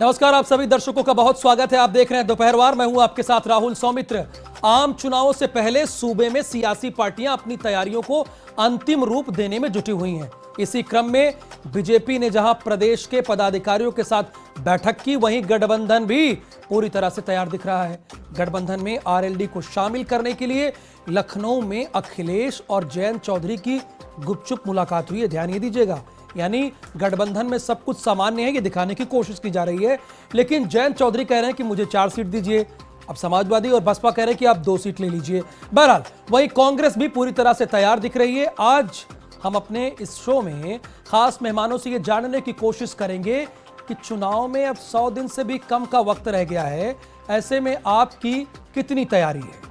नमस्कार आप सभी दर्शकों का बहुत स्वागत है आप देख रहे हैं दोपहरवार मैं हूं आपके साथ राहुल सौमित्र आम चुनावों से पहले सूबे में सियासी पार्टियां अपनी तैयारियों को अंतिम रूप देने में जुटी हुई हैं इसी क्रम में बीजेपी ने जहां प्रदेश के पदाधिकारियों के साथ बैठक की वहीं गठबंधन भी पूरी तरह से तैयार दिख रहा है गठबंधन में आर को शामिल करने के लिए लखनऊ में अखिलेश और जयंत चौधरी की गुपचुप मुलाकात हुई है ध्यान ये दीजिएगा यानी गठबंधन में सब कुछ सामान्य है ये दिखाने की कोशिश की जा रही है लेकिन जयंत चौधरी कह रहे हैं कि मुझे चार सीट दीजिए अब समाजवादी और बसपा कह रहे हैं कि आप दो सीट ले लीजिए बहरहाल वही कांग्रेस भी पूरी तरह से तैयार दिख रही है आज हम अपने इस शो में खास मेहमानों से ये जानने की कोशिश करेंगे कि चुनाव में अब सौ दिन से भी कम का वक्त रह गया है ऐसे में आपकी कितनी तैयारी है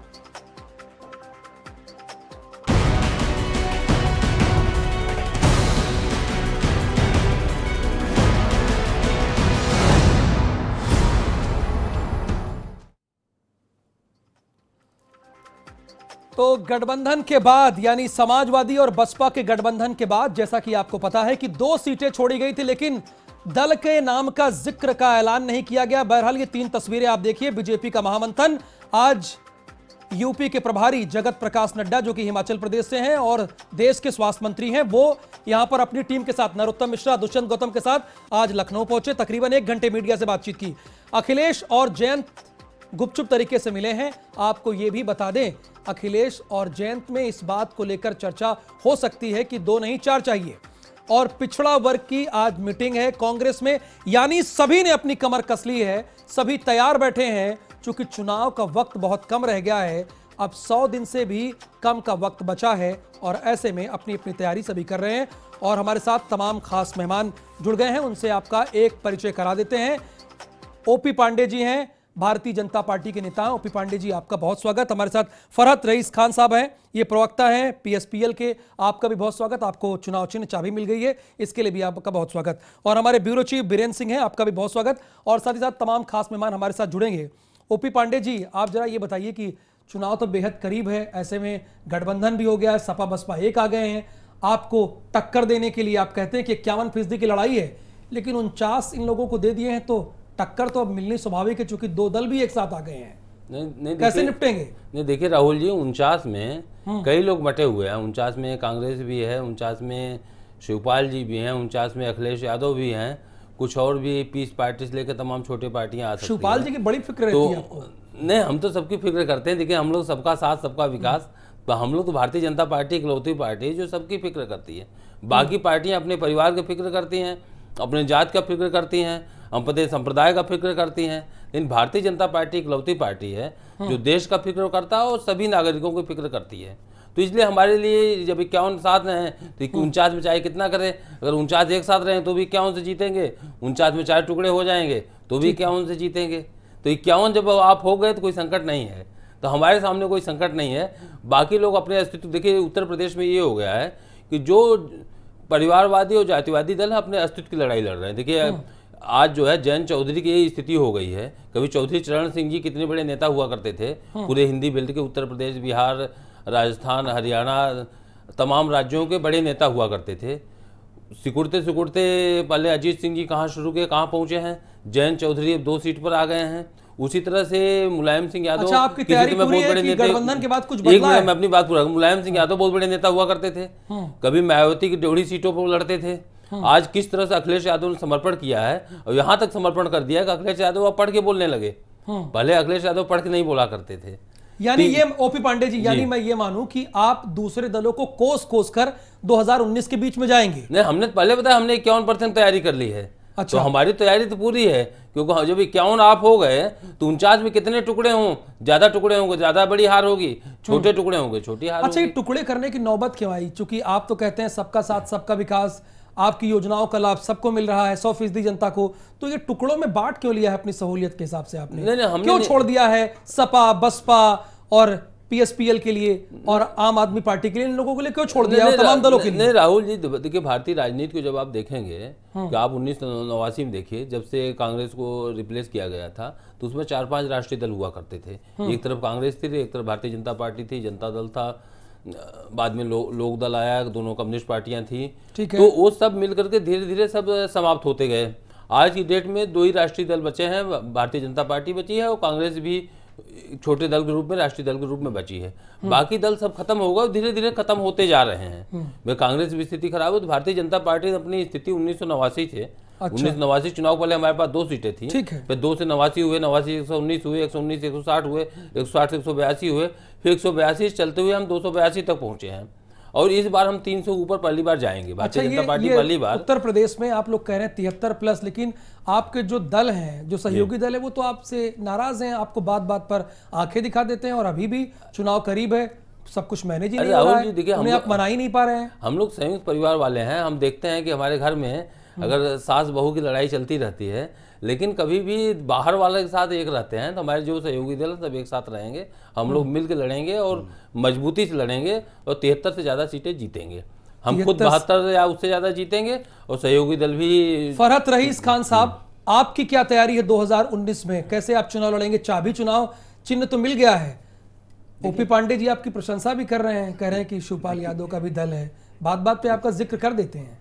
तो गठबंधन के बाद यानी समाजवादी और बसपा के गठबंधन के बाद जैसा कि आपको पता है कि दो सीटें छोड़ी गई थी लेकिन दल के नाम का जिक्र का ऐलान नहीं किया गया बहरहाल ये तीन तस्वीरें आप देखिए बीजेपी का महामंथन आज यूपी के प्रभारी जगत प्रकाश नड्डा जो कि हिमाचल प्रदेश से हैं और देश के स्वास्थ्य मंत्री हैं वो यहां पर अपनी टीम के साथ नरोत्तम मिश्रा दुष्यंत गौतम के साथ आज लखनऊ पहुंचे तकरीबन एक घंटे मीडिया से बातचीत की अखिलेश और जयंत गुपचुप तरीके से मिले हैं आपको ये भी बता दें अखिलेश और जयंत में इस बात को लेकर चर्चा हो सकती है कि दो नहीं चार चाहिए और पिछड़ा वर्ग की आज मीटिंग है कांग्रेस में यानी सभी ने अपनी कमर कस ली है सभी तैयार बैठे हैं चूंकि चुनाव का वक्त बहुत कम रह गया है अब 100 दिन से भी कम का वक्त बचा है और ऐसे में अपनी अपनी तैयारी सभी कर रहे हैं और हमारे साथ तमाम खास मेहमान जुड़ गए हैं उनसे आपका एक परिचय करा देते हैं ओपी पांडे जी हैं भारतीय जनता पार्टी के नेता ओपी पांडे जी आपका बहुत स्वागत हमारे साथ फरहत रईस खान साहब हैं ये प्रवक्ता हैं पीएसपीएल के आपका भी बहुत स्वागत आपको चुनाव चिन्ह चाबी मिल गई है इसके लिए भी आपका बहुत स्वागत और हमारे ब्यूरो चीफ बीरेन्द्र सिंह हैं आपका भी बहुत स्वागत और साथ ही साथ तमाम खास मेहमान हमारे साथ जुड़ेंगे ओपी पांडे जी आप जरा ये बताइए कि चुनाव तो बेहद करीब है ऐसे में गठबंधन भी हो गया है सपा बसपा एक आ गए हैं आपको टक्कर देने के लिए आप कहते हैं कि इक्यावन फीसदी की लड़ाई है लेकिन उनचास इन लोगों को दे दिए हैं तो टक्कर तो अब मिलनी स्वाभाविक है चूंकि दो दल भी एक साथ आ गए हैं नहीं नहीं कैसे निपटेंगे नहीं देखिए राहुल जी उनचास में हम्म। कई लोग बटे हुए हैं उनचास में कांग्रेस भी है उनचास में शिवपाल जी भी हैं उनचास में अखिलेश यादव भी हैं कुछ और भी पीस पार्टी लेकर तमाम छोटे पार्टियां आ सकती शिवपाल जी की बड़ी फिक्र तो, नहीं हम तो सबकी फिक्र करते हैं देखिए हम लोग सबका साथ सबका विकास तो हम लोग तो भारतीय जनता पार्टी इकलौती पार्टी है जो सबकी फिक्र करती है बाकी हम्म। पार्टियां अपने परिवार की फिक्र करती हैं अपने जात का फिक्र करती हैं हम पदे संप्रदाय का फिक्र करती हैं लेकिन भारतीय जनता पार्टी एक लौती पार्टी है हाँ। जो देश का फिक्र करता है और सभी नागरिकों की फिक्र करती है तो इसलिए हमारे लिए जब इक्यावन साथ हैं तो उनचास में चाहे कितना करें अगर उनचास एक साथ रहें तो भी इक्यावन से जीतेंगे उनचास में चार टुकड़े हो जाएंगे तो भी इक्यावन से जीतेंगे तो इक्यावन जब आप हो गए तो कोई संकट नहीं है तो हमारे सामने कोई संकट नहीं है बाकी लोग अपने अस्तित्व देखिए उत्तर प्रदेश में ये हो गया है कि जो परिवारवादी और जातिवादी दल अपने अस्तित्व की लड़ाई लड़ रहे हैं देखिए हाँ। आज जो है जयंत चौधरी की यही स्थिति हो गई है कभी चौधरी चरण सिंह जी कितने बड़े नेता हुआ करते थे हाँ। पूरे हिंदी बेल्ट के उत्तर प्रदेश बिहार राजस्थान हरियाणा तमाम राज्यों के बड़े नेता हुआ करते थे सिकुड़ते सिकुड़ते पहले अजीत सिंह जी कहाँ शुरू के कहाँ पहुँचे हैं जयंत चौधरी अब दो सीट पर आ गए हैं उसी तरह से मुलायम सिंह यादव अच्छा, आपकी तैयारी पूरी है कि गठबंधन के बाद कुछ बदला है। मैं अपनी बात पूरा मुलायम सिंह हाँ। यादव बहुत बड़े नेता हुआ करते थे हाँ। कभी मायावती की डेढ़ी सीटों पर लड़ते थे हाँ। आज किस तरह से अखिलेश यादव ने समर्पण किया है और यहाँ तक समर्पण कर दिया है कि अखिलेश यादव अब पढ़ के बोलने लगे हाँ। पहले अखिलेश यादव पढ़ के नहीं बोला करते थे यानी ये ओपी पांडे जी यानी मैं ये मानूं कि आप दूसरे दलों को कोस कोस कर 2019 के बीच में जाएंगे नहीं हमने पहले बताया हमने इक्यावन परसेंट तैयारी कर ली है अच्छा। तो हमारी तो तैयारी तो पूरी है क्योंकि हाँ, जब इक्यावन आप हो गए तो उनचास में कितने टुकड़े हों ज्यादा टुकड़े होंगे ज्यादा बड़ी हार होगी छोटे हाँ। टुकड़े होंगे छोटी हार अच्छा ये टुकड़े करने की नौबत क्यों आई चूंकि आप तो कहते हैं सबका साथ सबका विकास आपकी योजनाओं का लाभ सबको मिल रहा है सौ फीसदी जनता को तो ये टुकड़ों में बांट क्यों लिया है अपनी सहूलियत के हिसाब से आपने नहीं, नहीं, क्यों छोड़ दिया है सपा बसपा और पीएसपीएल के लिए और आम आदमी पार्टी के लिए इन लोगों के लिए क्यों छोड़ दिया और तमाम दलों के लिए नहीं राहुल जी देखिए भारतीय राजनीति को जब आप देखेंगे हाँ। कि आप उन्नीस नवासी में देखिए जब से कांग्रेस को रिप्लेस किया गया था तो उसमें चार पांच राष्ट्रीय दल हुआ करते थे हाँ। एक तरफ कांग्रेस थी एक तरफ भारतीय जनता पार्टी थी जनता दल था बाद में लो, लोक दल आया दोनों कम्युनिस्ट पार्टियां थी ठीक है तो वो सब मिल करके धीरे धीरे सब समाप्त होते गए आज की डेट में दो ही राष्ट्रीय दल बचे हैं भारतीय जनता पार्टी बची है और कांग्रेस भी छोटे दल के रूप में राष्ट्रीय दल के रूप में बची है हम्म। बाकी दल सब खत्म होगा और धीरे धीरे खत्म होते जा रहे हैं हम्म। भाई कांग्रेस भी स्थिति खराब है तो भारतीय जनता पार्टी ने अपनी स्थिति उन्नीस से अच्छा। उन्नीस नवासी चुनाव पहले हमारे पास दो सीटें थी ठीक दो से नवासी हुए नवासी एक सौ उन्नीस हुए एक सौ उन्नीस एक सौ साठ हुए एक सौ साठ से एक सौ बयासी हुए फिर एक चलते हुए हम दो तक पहुंचे हैं और इस बार हम 300 ऊपर पहली बार जाएंगे भारतीय अच्छा, जनता पार्टी पहली बार उत्तर प्रदेश में आप लोग कह रहे हैं तिहत्तर प्लस लेकिन आपके जो दल हैं जो सहयोगी दल है वो तो आपसे नाराज हैं आपको बात बात पर आंखें दिखा देते हैं और अभी भी चुनाव करीब है सब कुछ मैनेज ही नहीं हो रहा है देखिए हम आप मना ही नहीं पा रहे हैं हम लोग संयुक्त परिवार वाले हैं हम देखते हैं कि हमारे घर में हम्म। अगर सास बहू की लड़ाई चलती रहती है लेकिन कभी भी बाहर वाले के साथ एक रहते हैं तो हमारे जो सहयोगी दल सब एक साथ रहेंगे हम लोग हम्म। मिलकर लड़ेंगे और हम्म। मजबूती से लड़ेंगे और तिहत्तर से ज़्यादा सीटें जीतेंगे हम खुद बहत्तर या उससे ज़्यादा जीतेंगे और सहयोगी दल भी फरहत रहीस खान साहब हम्म। आपकी क्या तैयारी है 2019 में कैसे आप चुनाव लड़ेंगे चाबी चुनाव चिन्ह तो मिल गया है ओपी पांडे जी आपकी प्रशंसा भी कर रहे हैं कह रहे हैं कि शिवपाल यादव का भी दल है बात बात पे आपका जिक्र कर देते हैं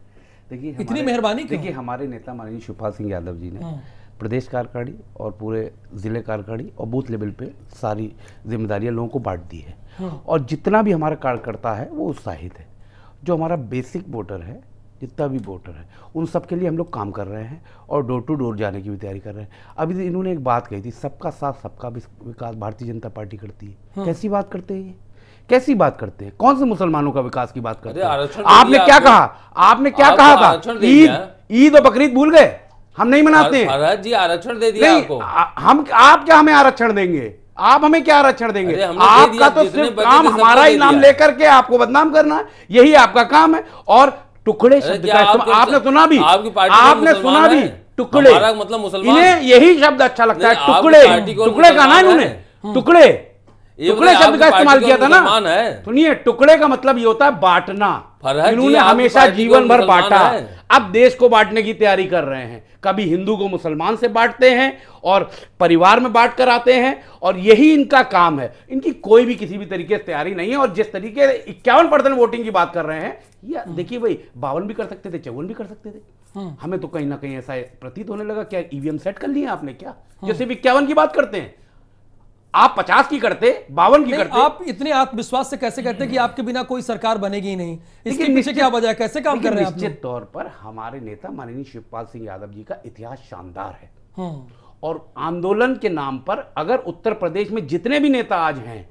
देखिए इतनी मेहरबानी देखिए हमारे नेता माननीय शिवपाल सिंह यादव जी ने हाँ। प्रदेश कार्यकारी और पूरे ज़िले कार्यकारी और बूथ लेवल पे सारी जिम्मेदारियां लोगों को बांट दी है हाँ। और जितना भी हमारा कार्यकर्ता है वो उत्साहित है जो हमारा बेसिक वोटर है जितना भी वोटर है उन सब के लिए हम लोग काम कर रहे हैं और डोर टू डोर जाने की भी तैयारी कर रहे हैं अभी तो इन्होंने एक बात कही थी सबका साथ सबका विकास भारतीय जनता पार्टी करती है हाँ। कैसी बात करते हैं ये कैसी बात करते हैं कौन से मुसलमानों का विकास की बात करते हैं तो आपने क्या कहा आपने क्या कहा तो था ईद ईद और बकरीद भूल गए हम नहीं मनाते हैं जी आरक्षण दे दिया आपको हम आप क्या हमें आरक्षण देंगे आप हमें क्या आरक्षण देंगे आपका तो सिर्फ काम हमारा ही नाम लेकर के आपको बदनाम करना यही आपका काम है और टुकड़े शब्द का आपने सुना भी आपने सुना भी टुकड़े मतलब मुसलमान इन्हें यही शब्द अच्छा लगता है टुकड़े टुकड़े का ना इन्होंने टुकड़े टुकड़े शब्द का इस्तेमाल किया था ना सुनिए टुकड़े का मतलब ये होता है बांटना इन्होंने हमेशा जीवन भर बांटा अब देश को बांटने की तैयारी कर रहे हैं कभी हिंदू को मुसलमान से बांटते हैं और परिवार में बांट कर आते हैं और यही इनका काम है इनकी कोई भी किसी भी तरीके से तैयारी नहीं है और जिस तरीके इक्यावन परसेंट वोटिंग की बात कर रहे हैं या हम्म। देखिए भाई बावन भी कर सकते थे चौवन भी कर सकते थे हम्म। हमें तो कहीं ना कहीं ऐसा प्रतीत होने लगा क्या ईवीएम सेट कर लिया आपने क्या हम्म। जैसे इक्यावन की बात करते हैं आप पचास की करते बावन की करते आप इतने आत्मविश्वास से कैसे करते कि आपके बिना कोई सरकार बनेगी ही नहीं इसके पीछे क्या वजह कैसे काम कर रहे हैं निश्चित तौर पर हमारे नेता माननीय शिवपाल सिंह यादव जी का इतिहास शानदार है हाँ। और आंदोलन के नाम पर अगर उत्तर प्रदेश में जितने भी नेता आज हैं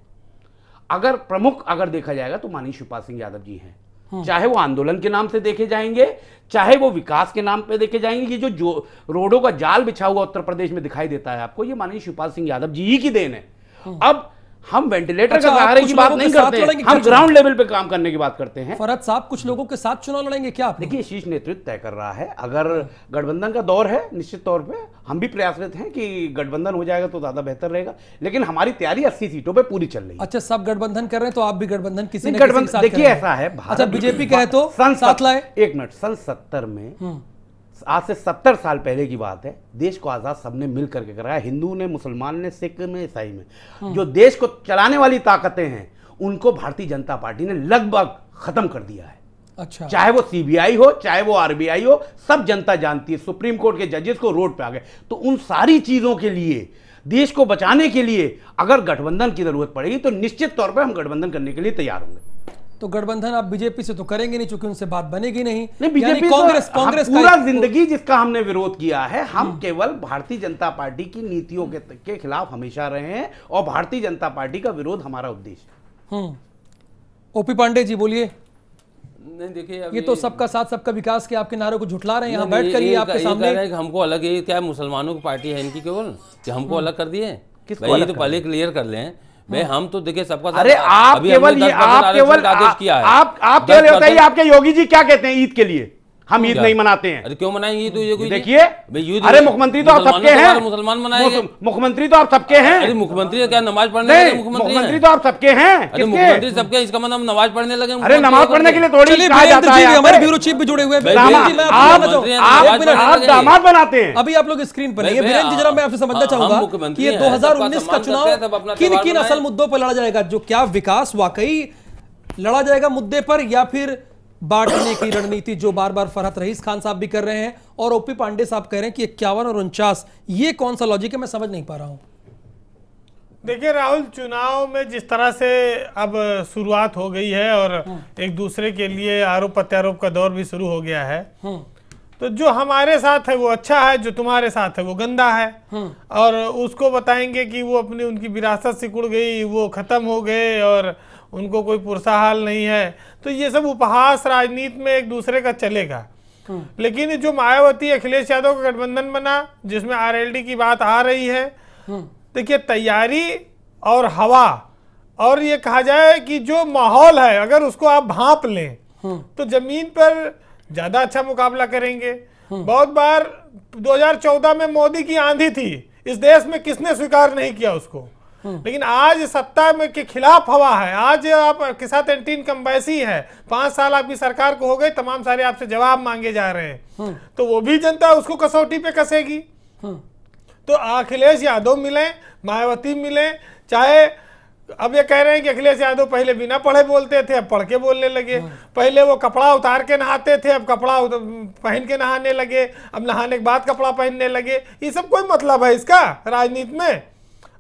अगर प्रमुख अगर देखा जाएगा तो माननीय शिवपाल सिंह यादव जी हैं हम्म। चाहे वो आंदोलन के नाम से देखे जाएंगे चाहे वो विकास के नाम पे देखे जाएंगे ये जो जो रोडों का जाल बिछा हुआ उत्तर प्रदेश में दिखाई देता है आपको ये माननीय शिवपाल सिंह यादव जी ही की देन है हम्म। अब हम वेंटिलेटर अच्छा, का सहारे की बात नहीं करते हैं हम ग्राउंड लेवल पे काम करने की बात करते हैं फरहत साहब कुछ लोगों के साथ चुनाव लड़ेंगे क्या देखिए शीर्ष नेतृत्व तय कर रहा है अगर गठबंधन का दौर है निश्चित तौर पे हम भी प्रयासरत हैं कि गठबंधन हो जाएगा तो ज्यादा बेहतर रहेगा लेकिन हमारी तैयारी अस्सी सीटों पर पूरी चल रही है अच्छा सब गठबंधन कर रहे हैं तो आप भी गठबंधन किसी गठबंधन देखिए ऐसा है अच्छा, बीजेपी कहे तो सन साथ लाए एक मिनट सन सत्तर में हम्म। आज से सत्तर साल पहले की बात है देश को आज़ाद सबने मिल करके कराया हिंदू ने मुसलमान ने सिख में ईसाई में हाँ। जो देश को चलाने वाली ताकतें हैं उनको भारतीय जनता पार्टी ने लगभग खत्म कर दिया है अच्छा चाहे वो सीबीआई हो चाहे वो आरबीआई हो सब जनता जानती है सुप्रीम कोर्ट के जजेस को रोड पे आ गए तो उन सारी चीज़ों के लिए देश को बचाने के लिए अगर गठबंधन की जरूरत पड़ेगी तो निश्चित तौर पर हम गठबंधन करने के लिए तैयार होंगे तो गठबंधन आप बीजेपी से तो करेंगे नहीं चूंकि उनसे बात बनेगी नहीं नहीं बीजेपी कांग्रेस तो कांग्रेस पूरा जिंदगी जिसका हमने विरोध किया है हम हम्म। केवल भारतीय जनता पार्टी की नीतियों के के खिलाफ हमेशा रहे हैं और भारतीय जनता पार्टी का विरोध हमारा उद्देश्य हम्म। ओपी पांडे जी बोलिए नहीं देखिए ये तो सबका साथ सबका विकास के आपके नारों को झुठला रहे हैं यहाँ बैठ कर ये आपके सामने हमको अलग ये क्या मुसलमानों की पार्टी है इनकी केवल कि हमको हम्म। अलग कर दिए किस तो पहले क्लियर कर लें मैं हाँ। हम तो देखे सबका अरे आप केवल ये आप केवल आप आप केवल बताइए आपके योगी जी क्या कहते हैं ईद के लिए हम ईद नहीं मनाते हैं अरे क्यों मनाएंगे तो ये कोई देखिए तो अरे मुख्यमंत्री तो आप सबके तो हैं मुसलमान मनाए मुख्यमंत्री तो आप सबके हैं अरे मुख्यमंत्री तो क्या नमाज पढ़ने लगे मुख्यमंत्री तो आप सबके हैं अरे मुख्यमंत्री सबके इसका मतलब नमाज पढ़ने लगे अरे नमाज पढ़ने के लिए थोड़ी हमारे ब्यूरो चीफ भी जुड़े हुए दामाद बनाते हैं अभी आप लोग स्क्रीन पर जरा मैं आपसे समझना चाहूंगा कि ये 2019 का चुनाव किन किन असल मुद्दों पर लड़ा जाएगा जो क्या विकास वाकई लड़ा जाएगा मुद्दे पर या फिर बांटने की रणनीति जो बार बार फरहत रहीस खान साहब भी कर रहे हैं और ओपी पांडे साहब कह रहे हैं कि इक्यावन और उनचास ये कौन सा लॉजिक है मैं समझ नहीं पा रहा हूं देखिए राहुल चुनाव में जिस तरह से अब शुरुआत हो गई है और हम्म। एक दूसरे के लिए आरोप प्रत्यारोप का दौर भी शुरू हो गया है हम्म। तो जो हमारे साथ है वो अच्छा है जो तुम्हारे साथ है वो गंदा है हम्म। और उसको बताएंगे कि वो अपनी उनकी विरासत सिकुड़ गई वो खत्म हो गए और उनको कोई पुरसाहाल नहीं है तो ये सब उपहास राजनीति में एक दूसरे का चलेगा हाँ। लेकिन जो मायावती अखिलेश यादव का गठबंधन बना जिसमें आरएलडी की बात आ रही है हाँ। देखिए तैयारी और हवा और ये कहा जाए कि जो माहौल है अगर उसको आप भाप लें हाँ। तो जमीन पर ज्यादा अच्छा मुकाबला करेंगे बहुत बार 2014 में मोदी की आंधी थी इस देश में किसने स्वीकार नहीं किया उसको हम्म। लेकिन आज सत्ता में के खिलाफ हवा है आज के साथ एंटीन कम्बैसी है पांच साल आपकी सरकार को हो गए तमाम सारे आपसे जवाब मांगे जा रहे हैं हम्म। तो वो भी जनता उसको कसौटी पे कसेगी हम्म। तो अखिलेश यादव मिले मायावती मिले चाहे अब ये कह रहे हैं कि अखिलेश यादव पहले बिना पढ़े बोलते थे अब पढ़ के बोलने लगे पहले वो कपड़ा उतार के नहाते थे अब कपड़ा पहन के नहाने लगे अब नहाने के बाद कपड़ा पहनने लगे ये सब कोई मतलब है इसका राजनीति में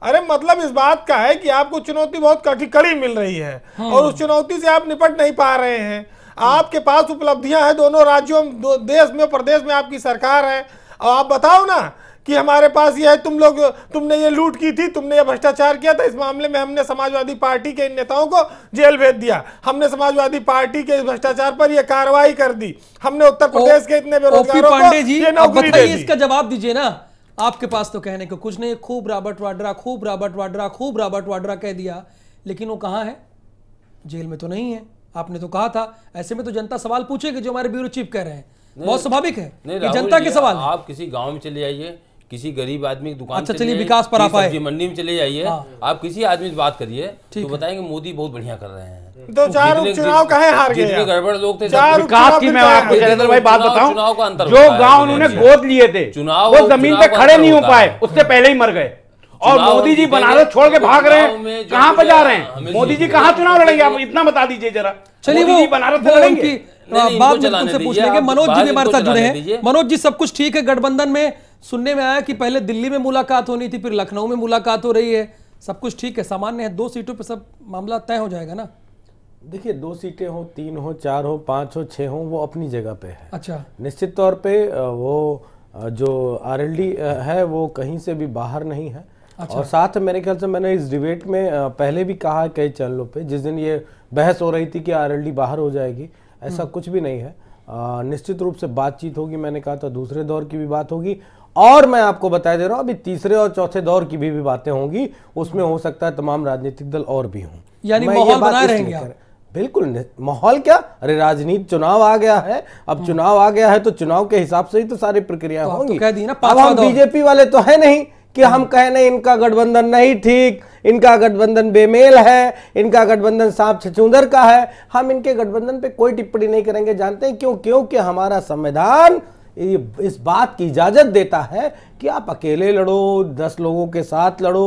अरे मतलब इस बात का है कि आपको चुनौती बहुत कड़ी कड़ी मिल रही है हाँ। और उस चुनौती से आप निपट नहीं पा रहे हैं आपके पास उपलब्धियां हैं दोनों राज्यों दो, देश में प्रदेश में आपकी सरकार है और आप बताओ ना कि हमारे पास यह है तुम लोग तुमने ये लूट की थी तुमने ये भ्रष्टाचार किया था इस मामले में हमने समाजवादी पार्टी के इन नेताओं को जेल भेज दिया हमने समाजवादी पार्टी के इस भ्रष्टाचार पर यह कार्रवाई कर दी हमने उत्तर प्रदेश के इतने बेरोजगारों को ये नौकरी इसका जवाब दीजिए ना आपके पास तो कहने को कुछ नहीं खूब रॉबर्ट वाड्रा खूब रॉबर्ट वाड्रा खूब रॉबर्ट वाड्रा कह दिया लेकिन वो कहाँ है जेल में तो नहीं है आपने तो कहा था ऐसे में तो जनता सवाल पूछेगी जो हमारे ब्यूरो चीफ कह रहे हैं बहुत स्वाभाविक है जनता के सवाल आप किसी गाँव में चले जाइए किसी गरीब आदमी की दुकान अच्छा चलिए विकास पर आप आए मंडी में चले जाइए हाँ। आप किसी आदमी से बात करिए तो बताएंगे मोदी बहुत बढ़िया कर रहे हैं दो तो चार उपचुनाव कहे हार गए गड़बड़ लोग थे विकास की मैं आपको जयेंद्र भाई बात बताऊं चुनाव का अंतर जो गांव उन्होंने गोद लिए थे चुनाव वो जमीन पे खड़े नहीं हो पाए उससे पहले ही मर गए और मोदी जी बनारस छोड़ के भाग रहे हैं कहाँ पे जा रहे हैं मोदी जी कहाँ चुनाव लड़ेंगे आप इतना बता दीजिए जरा चलिए वो बनारस लड़ेंगे बाप तुमसे पूछ लेंगे मनोज जी हमारे साथ जुड़े हैं मनोज जी सब कुछ ठीक है गठबंधन में सुनने में आया कि पहले दिल्ली में मुलाकात होनी थी फिर लखनऊ में मुलाकात हो रही है सब कुछ ठीक है सामान्य है दो सीटों पर सब मामला तय हो जाएगा ना देखिए दो सीटें हो तीन हो चार हो पांच हो छह हो वो अपनी जगह पे है अच्छा निश्चित तौर पे वो जो आरएलडी है वो कहीं से भी बाहर नहीं है अच्छा। और साथ मेरे ख्याल से मैंने इस डिबेट में पहले भी कहा कई चैनलों पे जिस दिन ये बहस हो रही थी कि आरएलडी बाहर हो जाएगी ऐसा हम्म। कुछ भी नहीं है निश्चित रूप से बातचीत होगी मैंने कहा था दूसरे दौर की भी बात होगी और मैं आपको बता दे रहा हूं अभी तीसरे और चौथे दौर की भी, भी बातें होंगी उसमें हो सकता है तमाम राजनीतिक दल और भी हों यानी माहौल बनाए रहेंगे बिल्कुल माहौल क्या अरे राजनीति चुनाव आ गया है अब हम्म। चुनाव आ गया है तो चुनाव के हिसाब से ही तो सारी प्रक्रिया तो तो होंगी अब हम बीजेपी वाले तो है नहीं कि हम हम्म। कहें नहीं इनका गठबंधन नहीं ठीक इनका गठबंधन बेमेल है इनका गठबंधन सांप छछूंदर का है हम इनके गठबंधन पे कोई टिप्पणी नहीं करेंगे जानते हैं क्यों क्योंकि हमारा संविधान इस बात की इजाज़त देता है कि आप अकेले लड़ो दस लोगों के साथ लड़ो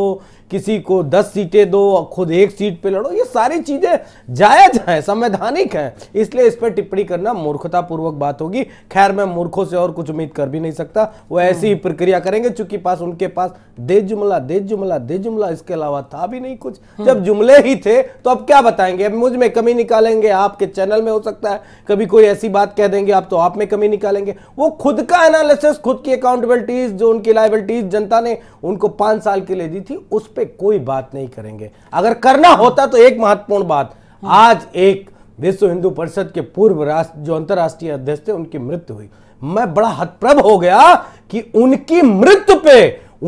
किसी को दस सीटें दो खुद एक सीट पे लड़ो ये सारी चीज़ें जायज हैं संवैधानिक हैं इसलिए इस पर टिप्पणी करना मूर्खतापूर्वक बात होगी खैर मैं मूर्खों से और कुछ उम्मीद कर भी नहीं सकता वो हम्म। ऐसी ही प्रक्रिया करेंगे चूंकि पास उनके पास दे जुमला दे जुमला दे जुमला इसके अलावा था भी नहीं कुछ हम्म। जब जुमले ही थे तो अब क्या बताएंगे अब मुझ में कमी निकालेंगे आपके चैनल में हो सकता है कभी कोई ऐसी बात कह देंगे आप तो आप में कमी निकालेंगे वो खुद का एनालिसिस खुद की अकाउंटेबिलिटीज जो उनकी लाइबिलिटीज जनता ने उनको पांच साल के लिए दी थी उस पे कोई बात नहीं करेंगे अगर करना होता तो एक महत्वपूर्ण बात आज एक विश्व हिंदू परिषद के पूर्व राष्ट्र जो अंतर्राष्ट्रीय अध्यक्ष थे उनकी मृत्यु हुई मैं बड़ा हतप्रभ हो गया कि उनकी मृत्यु पे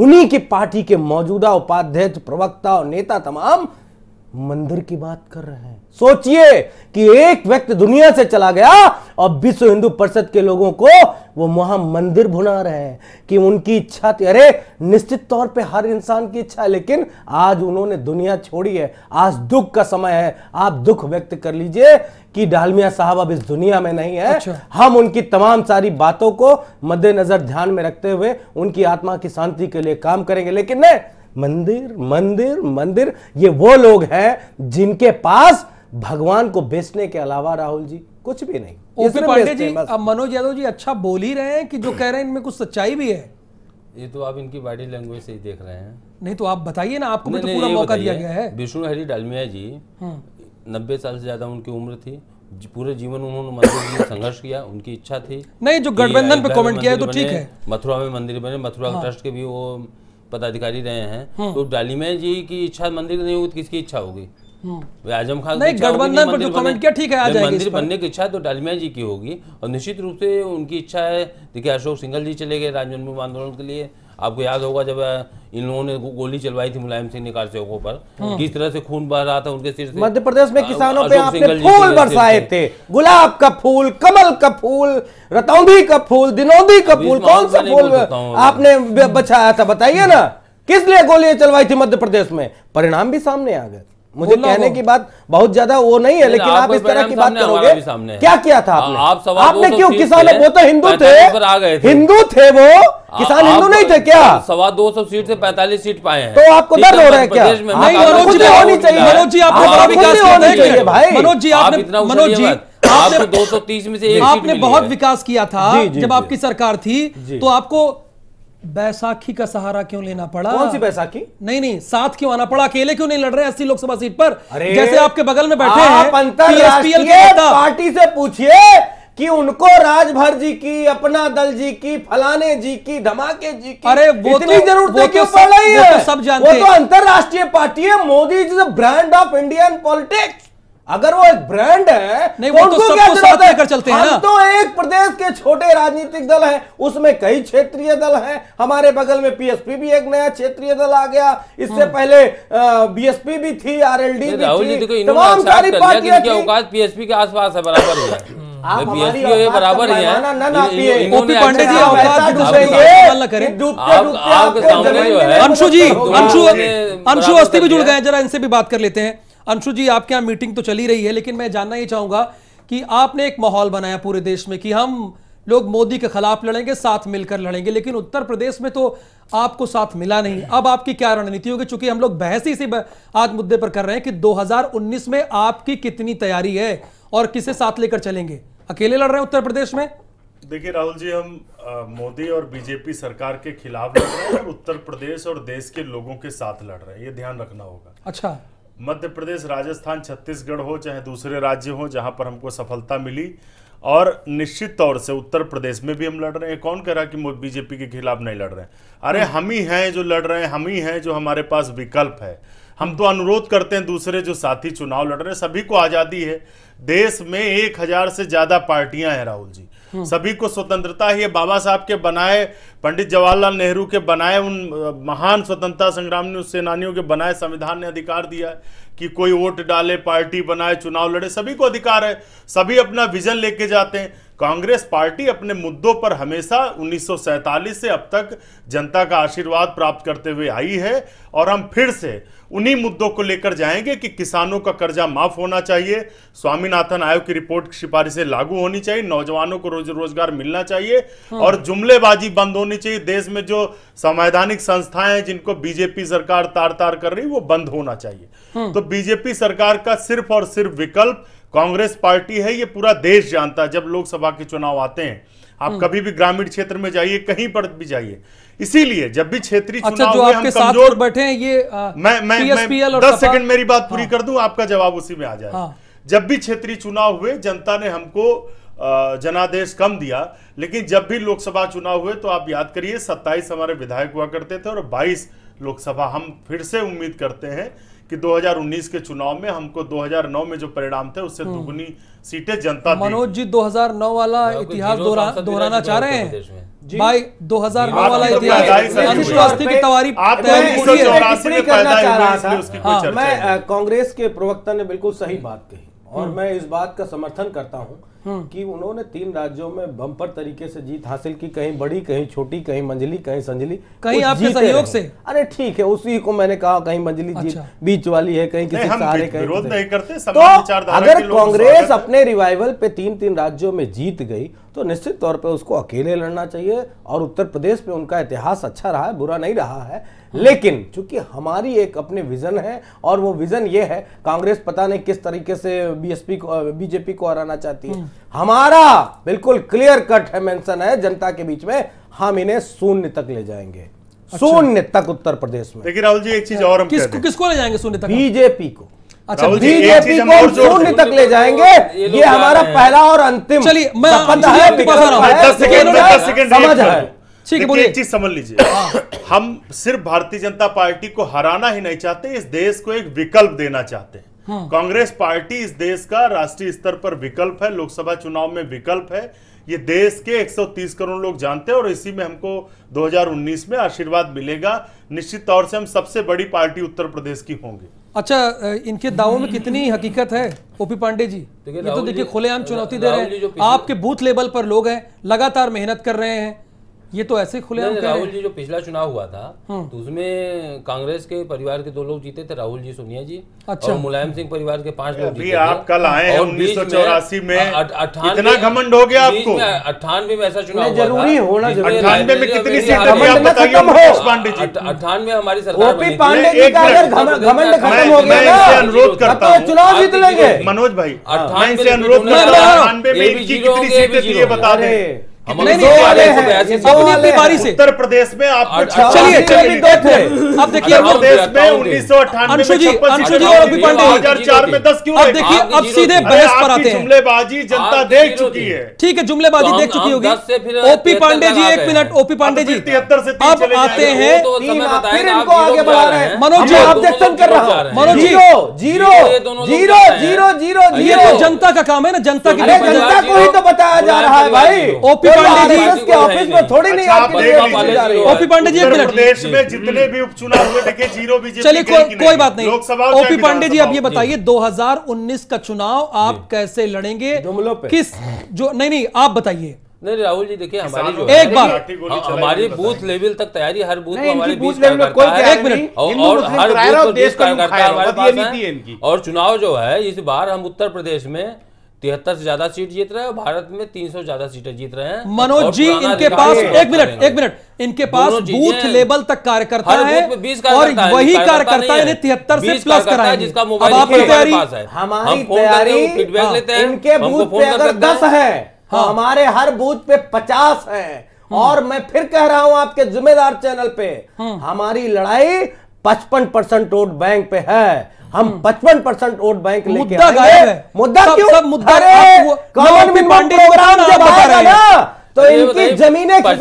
उन्हीं की पार्टी के मौजूदा उपाध्यक्ष प्रवक्ता और नेता तमाम मंदिर की बात कर रहे हैं सोचिए कि एक व्यक्ति दुनिया से चला गया और विश्व हिंदू परिषद के लोगों को वो वहां मंदिर भुना रहे हैं कि उनकी इच्छा थी अरे निश्चित तौर पे हर इंसान की इच्छा है लेकिन आज उन्होंने दुनिया छोड़ी है आज दुख का समय है आप दुख व्यक्त कर लीजिए कि डालमिया साहब अब इस दुनिया में नहीं है अच्छा। हम उनकी तमाम सारी बातों को मद्देनजर ध्यान में रखते हुए उनकी आत्मा की शांति के लिए काम करेंगे लेकिन नहीं मंदिर मंदिर मंदिर ये वो लोग हैं जिनके पास भगवान को बेचने के अलावा राहुल जी कुछ भी नहीं ओपी पांडे जी अब मनोज यादव जी अच्छा बोल ही रहे हैं कि जो कह रहे हैं इनमें कुछ सच्चाई भी है ये तो आप इनकी बॉडी लैंग्वेज से ही देख रहे हैं नहीं तो आप बताइए ना आपको भी तो पूरा मौका दिया गया है विष्णु हरी डालमिया जी हम्म। नब्बे साल से ज्यादा उनकी उम्र थी पूरे जीवन उन्होंने मंदिर में संघर्ष किया उनकी इच्छा थी नहीं जो गठबंधन पे कमेंट किया है तो ठीक है मथुरा में मंदिर बने मथुरा हाँ। ट्रस्ट के भी वो पदाधिकारी रहे हैं हम्म। तो डालीमय जी की इच्छा मंदिर नहीं होगी तो किसकी इच्छा होगी हम्म। आजम खान नहीं गठबंधन पर जो कमेंट किया ठीक है आ जाएगी मंदिर बनने की इच्छा तो डालमिया जी की होगी और निश्चित रूप से उनकी इच्छा है देखिए अशोक सिंघल जी चले गए राम आंदोलन के लिए आपको याद होगा जब इन लोगों ने गोली चलवाई थी मुलायम सिंह ने सेवकों पर किस तरह से खून बह रहा था उनके सिर से मध्य प्रदेश में किसानों पे आपने फूल बरसाए थे गुलाब का फूल कमल का फूल रतौंधी का फूल दिनौंदी का फूल कौन सा फूल आपने बचाया था बताइए ना किस लिए गोलियां चलवाई थी मध्य प्रदेश में परिणाम भी सामने आ गए मुझे कहने की बात बहुत ज्यादा वो नहीं है लेकिन आप इस तरह की बात करोगे क्या किया था हाँ, आपने आप सवाल आपने तो क्यों किसान वो तो हिंदू थे हिंदू थे वो हाँ, किसान हिंदू नहीं थे तो क्या सवा दो सौ सीट से पैंतालीस सीट पाए हैं तो आपको दर्द हो रहा है क्या नहीं मनोज जी होनी चाहिए मनोज जी आपने भाई मनोज जी आपने मनोज जी आपने 230 में से आपने बहुत विकास किया था जब आपकी सरकार थी तो आपको बैसाखी का सहारा क्यों लेना पड़ा कौन सी बैसाखी नहीं नहीं साथ क्यों आना पड़ा अकेले क्यों नहीं लड़ रहे अस्सी लोकसभा सीट पर जैसे आपके बगल में बैठे हैं पार्टी से पूछिए कि उनको राजभर जी की अपना दल जी की फलाने जी की धमाके जी की अरे वो इतनी तो, जरूरत क्यों पड़ सब, है वो तो, तो सब जानते वो तो अंतरराष्ट्रीय पार्टी है Modi ji brand of Indian politics अगर वो एक ब्रांड है नहीं वो तो सबको साथ लेकर चलते हैं तो एक प्रदेश के छोटे राजनीतिक दल हैं उसमें कई क्षेत्रीय दल हैं हमारे बगल में पीएसपी भी एक नया क्षेत्रीय दल आ गया इससे हाँ। पहले बीएसपी भी थी आरएलडी भी थी तो तमाम सारी पार्टियां थी औकात पीएसपी के आसपास है बराबर है आप बराबर ही है ओपी हम्म। हाँ, तो पांडे जी अंशु जी अंशु अंशु अस्थि भी जुड़ गए जरा इनसे भी बात कर लेते हैं अंशु जी आपके यहाँ मीटिंग तो चली रही है लेकिन मैं जानना ही चाहूंगा कि आपने एक माहौल बनाया पूरे देश में कि हम लोग मोदी के खिलाफ लड़ेंगे साथ मिलकर लड़ेंगे लेकिन उत्तर प्रदेश में तो आपको साथ मिला नहीं अब आपकी क्या रणनीति होगी चूंकि हम लोग बहस ही आज मुद्दे पर कर रहे हैं कि 2019 में आपकी कितनी तैयारी है और किसे साथ लेकर चलेंगे अकेले लड़ रहे हैं उत्तर प्रदेश में देखिए राहुल जी हम मोदी और बीजेपी सरकार के खिलाफ लड़ रहे हैं उत्तर प्रदेश और देश के लोगों के साथ लड़ रहे हैं ये ध्यान रखना होगा अच्छा मध्य प्रदेश राजस्थान छत्तीसगढ़ हो चाहे दूसरे राज्य हो जहाँ पर हमको सफलता मिली और निश्चित तौर से उत्तर प्रदेश में भी हम लड़ रहे हैं कौन कह रहा कि बीजेपी के खिलाफ नहीं लड़ रहे हैं अरे हम्म। हम ही हैं जो लड़ रहे हैं हम ही हैं जो हमारे पास विकल्प है हम तो अनुरोध करते हैं दूसरे जो साथी चुनाव लड़ रहे सभी को आज़ादी है देश में एक हजार से ज्यादा पार्टियां हैं राहुल जी हम्म। सभी को स्वतंत्रता है बाबा साहब के बनाए पंडित जवाहरलाल नेहरू के बनाए उन महान स्वतंत्रता संग्राम ने उस सेनानियों के बनाए संविधान ने अधिकार दिया है कि कोई वोट डाले पार्टी बनाए चुनाव लड़े सभी को अधिकार है सभी अपना विजन लेके जाते हैं कांग्रेस पार्टी अपने मुद्दों पर हमेशा उन्नीस से अब तक जनता का आशीर्वाद प्राप्त करते हुए आई है और हम फिर से उन्हीं मुद्दों को लेकर जाएंगे कि किसानों का कर्जा माफ होना चाहिए स्वामीनाथन आयोग की रिपोर्ट की सिफारिशें लागू होनी चाहिए नौजवानों को रोज रोजगार मिलना चाहिए हाँ। और जुमलेबाजी बंद होनी चाहिए देश में जो संवैधानिक संस्थाएं हैं जिनको बीजेपी सरकार तार तार कर रही वो बंद होना चाहिए हाँ। तो बीजेपी सरकार का सिर्फ और सिर्फ विकल्प कांग्रेस पार्टी है ये पूरा देश जानता है जब लोकसभा के चुनाव आते हैं आप हम्म। कभी भी ग्रामीण क्षेत्र में जाइए कहीं पर भी जाइए इसीलिए जब भी क्षेत्रीय अच्छा, चुनाव जो आपके हम कमजोर बैठे हैं ये आ, मैं मैं, मैं दस सेकंड मेरी बात पूरी हाँ। कर दूं आपका जवाब उसी में आ जाए हाँ। जब भी क्षेत्रीय चुनाव हुए जनता ने हमको जनादेश कम दिया लेकिन जब भी लोकसभा चुनाव हुए तो आप याद करिए सत्ताईस हमारे विधायक हुआ करते थे और बाईस लोकसभा हम फिर से उम्मीद करते हैं कि 2019 के चुनाव में हमको 2009 में जो परिणाम थे उससे हम्म। दुगुनी सीटें जनता मनोज जी 2009 वाला इतिहास दोहराना चाह रहे हैं भाई 2009 वाला इतिहास की तवारी हाँ, मैं कांग्रेस के प्रवक्ता ने बिल्कुल सही बात कही और हम्म। मैं इस बात का समर्थन करता हूँ हम्म। कि उन्होंने तीन राज्यों में बम्पर तरीके से जीत हासिल की कहीं बड़ी कहीं छोटी कहीं मंजली कहीं संजली कहीं आपके सहयोग से अरे ठीक है उसी को मैंने कहा कहीं मंजली अच्छा। जीत बीच वाली है कहीं किसी सारे कहीं विरोध नहीं करते तो अगर कांग्रेस अपने रिवाइवल पे तीन तीन राज्यों में जीत गई तो निश्चित तौर पर उसको अकेले लड़ना चाहिए और उत्तर प्रदेश में उनका इतिहास अच्छा रहा है बुरा नहीं रहा है हाँ। लेकिन चूंकि हमारी एक अपने विजन है और वो विजन ये है कांग्रेस पता नहीं किस तरीके से बीएसपी को बीजेपी को हराना चाहती है हम्म। हमारा बिल्कुल क्लियर कट है मेंशन है जनता के बीच में हम इन्हें शून्य तक ले जाएंगे अच्छा। शून्य अच्छा। तक उत्तर प्रदेश में देखिए राहुल जी एक चीज और हम किस, किसको ले जाएंगे शून्य तक बीजेपी को अच्छा बीजेपी को शून्य तक ले जाएंगे ये, हमारा पहला और अंतिम चलिए मैं समझ ठीक है एक चीज समझ लीजिए हाँ। हम सिर्फ भारतीय जनता पार्टी को हराना ही नहीं चाहते इस देश को एक विकल्प देना चाहते हैं हाँ। कांग्रेस पार्टी इस देश का राष्ट्रीय स्तर पर विकल्प है लोकसभा चुनाव में विकल्प है ये देश के 130 करोड़ लोग जानते हैं और इसी में हमको 2019 में आशीर्वाद मिलेगा निश्चित तौर से हम सबसे बड़ी पार्टी उत्तर प्रदेश की होंगे अच्छा इनके दावों में कितनी हकीकत है ओपी पांडे जी ये तो देखिए खुलेआम चुनौती दे रहे हैं आपके बूथ लेवल पर लोग हैं लगातार मेहनत कर रहे हैं ये तो ऐसे खुले राहुल जी जो पिछला चुनाव हुआ था हाँ। तो उसमें कांग्रेस के परिवार के दो लोग जीते थे राहुल जी सोनिया जी अच्छा। और मुलायम सिंह परिवार के पांच लोग जीते आप कल आए और उन्नीस सौ चौरासी में इतना घमंड हो गया आपको अट्ठानवे में ऐसा चुनाव जरूरी होना अठानवे में कितनी सीट तो पांडे जी अट्ठानवे हमारी सरकार घमंड खत्म हो गया अनुरोध तो करता हूँ चुनाव जीत लेंगे मनोज भाई अट्ठानवे तो अनुरोध अट्ठानवे में कितनी सीटें बता दें तो उत्तर प्रदेश में चलिए अब देखिए प्रदेश में उन्नीस सौ अठानवे में दस क्यों अब देखिए अब सीधे बहस पर आते हैं जुमलेबाजी जनता देख चुकी है ठीक है जुमलेबाजी तो देख चुकी होगी ओपी पांडे जी एक मिनट ओपी तो पांडे जी तिहत्तर से अब आते हैं मनोज जी आप कर रहा Manoj ji zero zero zero zero zero जनता का काम है ना जनता की जनता को ही तो बताया जा रहा है भाई ओपी पांडे जी के ऑफिस में थोड़ी नहीं आपके लिए ओपी पांडे जी एक मिनट प्रदेश में हम्म। जितने भी उपचुनाव हुए देखिए जीरो बीजेपी चलिए कोई बात नहीं लोकसभा ओपी पांडे जी आप ये बताइए 2019 का चुनाव आप कैसे लड़ेंगे किस जो नहीं नहीं आप बताइए नहीं राहुल जी देखिए हमारी जो एक बार हाँ, हमारी बूथ लेवल तक तैयारी हर बूथ में हमारे कोई एक मिनट और हर बूथ को देश कार्यकर्ता हमारे पास है और चुनाव जो है इस बार हम उत्तर प्रदेश में तिहत्तर से ज्यादा सीट जीत रहे हैं भारत में तीन सौ ज्यादा सीटें जीत रहे हैं मनोज जी इनके पास एक मिनट एक मिनट इनके पास बूथ लेवल तक कार्यकर्ता है और वही कार्यकर्ता इन्हें तिहत्तर से प्लस कराए जिसका मोबाइल हमारी तैयारी हाँ, इनके बूथ पे अगर दस है हाँ। हाँ, हमारे हर बूथ पे पचास है और मैं फिर कह रहा हूं आपके जिम्मेदार चैनल पे हमारी लड़ाई पचपन परसेंट वोट बैंक पे है हम हम्म। पचपन परसेंट वोट बैंक मुद्दा गायब मुद्दा क्यों सब मुद्दा कॉमन मिनिमम प्रोग्राम जब आ आएगा ना तो इनकी जमीने वो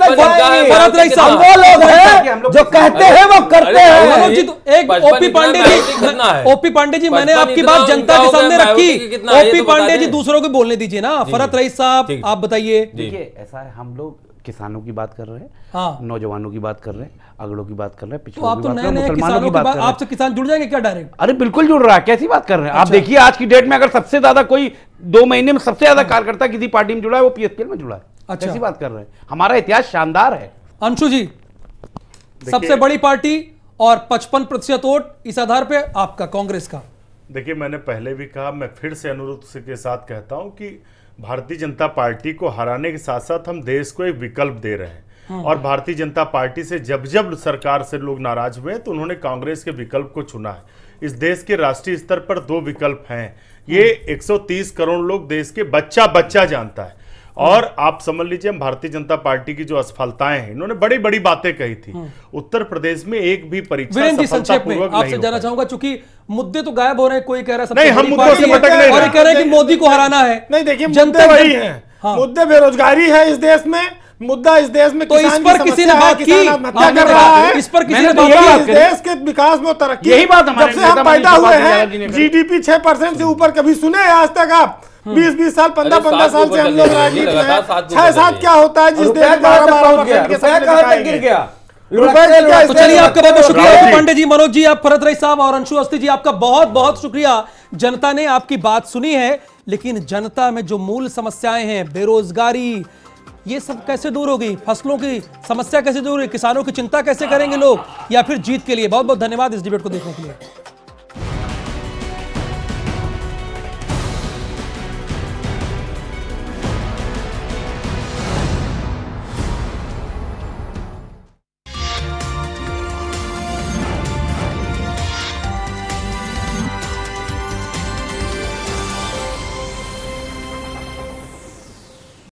लोग हैं जो कहते हैं वो करते हैं जी तो एक ओपी पांडे जी ओपी पांडे जी मैंने आपकी बात जनता के सामने रखी ओपी तो पांडे जी दूसरों को बोलने दीजिए ना फरत रईस साहब आप बताइए देखिए ऐसा है हम लोग किसानों की बात कर रहे हैं हाँ। नौजवानों की बात कर रहे हैं अगड़ों की बात कर रहे हैं पिछड़ों तो की तो मुसलमानों की बात कर रहे हैं आपसे किसान जुड़ जाएंगे क्या डायरेक्ट अरे बिल्कुल जुड़ रहा है कैसी बात कर रहे हैं आप अच्छा। देखिए आज की डेट में अगर सबसे ज्यादा कोई दो महीने में सबसे ज्यादा कार्यकर्ता किसी पार्टी में जुड़ा है वो पीएसपीएल में जुड़ा है अच्छा। कैसी बात कर रहे हैं हमारा इतिहास शानदार है अंशु जी सबसे बड़ी पार्टी और पचपन प्रतिशत वोट इस आधार पर आपका कांग्रेस का देखिए मैंने पहले भी कहा मैं फिर से अनुरोध के साथ कहता हूं कि भारतीय जनता पार्टी को हराने के साथ साथ हम देश को एक विकल्प दे रहे हैं हाँ। और भारतीय जनता पार्टी से जब जब सरकार से लोग नाराज हुए तो उन्होंने कांग्रेस के विकल्प को चुना है इस देश के राष्ट्रीय स्तर पर दो विकल्प हैं ये 130 हाँ। करोड़ लोग देश के बच्चा बच्चा जानता है और आप समझ लीजिए भारतीय जनता पार्टी की जो असफलताएं हैं इन्होंने बड़ी बड़ी बातें कही थी हम्म। उत्तर प्रदेश में एक भी परीक्षा चाहूंगा चूंकि मुद्दे तो गायब हो रहे हैं कोई कह रहा है नहीं हम मुद्दों से भटक रहे हैं मोदी को हराना है नहीं देखिए मुद्दे वही है हाँ। मुद्दे बेरोजगारी है इस देश में मुद्दा इस देश में तो इस पर किसी ने बात की हाँ, कर रहा है इस पर किसी ने बात की देश के विकास में तरक्की यही बात जब से हम पैदा हुए हैं जीडीपी छह परसेंट से ऊपर कभी सुने आज तक आप बीस बीस साल पंद्रह पंद्रह साल से हम लोग राजनीति में छह सात क्या होता है जिस देश तो चलिए आपका बहुत बहुत शुक्रिया पांडे जी मनोज जी आप फरत रही साहब और अंशु अस्थी जी आपका बहुत बहुत शुक्रिया जनता ने आपकी बात सुनी है लेकिन जनता में जो मूल समस्याएं हैं बेरोजगारी ये सब कैसे दूर होगी फसलों की समस्या कैसे दूर होगी किसानों की चिंता कैसे करेंगे लोग या फिर जीत के लिए बहुत बहुत धन्यवाद इस डिबेट को देखने के लिए